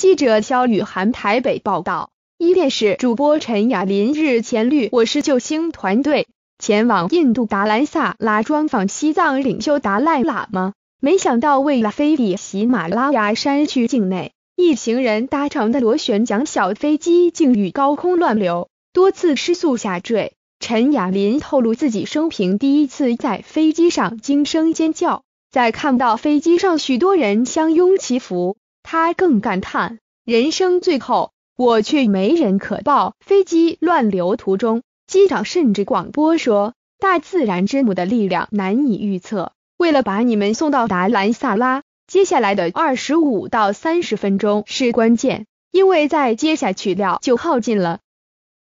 记者肖雨涵台北报道，一电视主播陈雅琳日前率“我是救星”团队前往印度达兰萨拉专访西藏领袖达赖喇嘛，没想到为了飞抵喜马拉雅山区境内，一行人搭乘的螺旋桨小飞机竟遇高空乱流，多次失速下坠。陈雅琳透露，自己生平第一次在飞机上惊声尖叫，在看到飞机上许多人相拥祈福。他更感叹：“人生最后，我却没人可抱。”飞机乱流途中，机长甚至广播说：“大自然之母的力量难以预测，为了把你们送到达兰萨拉，接下来的二十五到三十分钟是关键，因为在接下去料就耗尽了，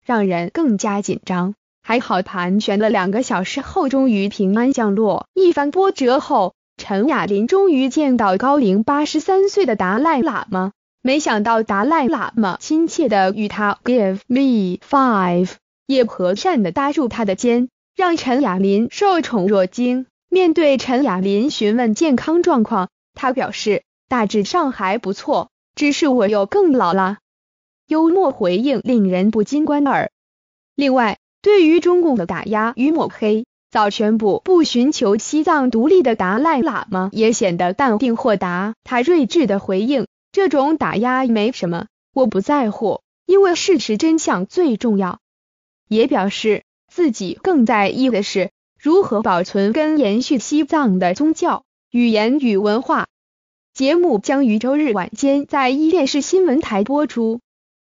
让人更加紧张。”还好盘旋了两个小时后，终于平安降落。一番波折后。陈雅琳终于见到高龄八十三岁的达赖喇嘛，没想到达赖喇嘛亲切地与他 give me five，也和善地搭住他的肩，让陈雅琳受宠若惊。面对陈雅琳询问健康状况，他表示大致上还不错，只是我又更老了。幽默回应令人不禁莞尔。另外，对于中共的打压与抹黑。早宣布不寻求西藏独立的达赖喇嘛也显得淡定豁达，他睿智的回应：“这种打压没什么，我不在乎，因为事实真相最重要。”也表示自己更在意的是如何保存跟延续西藏的宗教、语言与文化。节目将于周日晚间在一电市新闻台播出。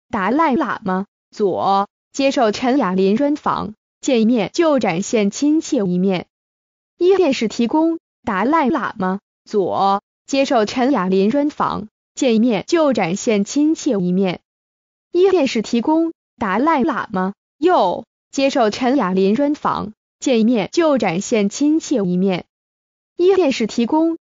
达赖喇嘛左接受陈雅林专访。见一面就展现亲切一面，一电视提供达赖喇嘛左接受陈雅琳专访，见一面就展现亲切一面，一电视提供达赖喇嘛右接受陈雅琳专访，见一面就展现亲切一面，一电视提供。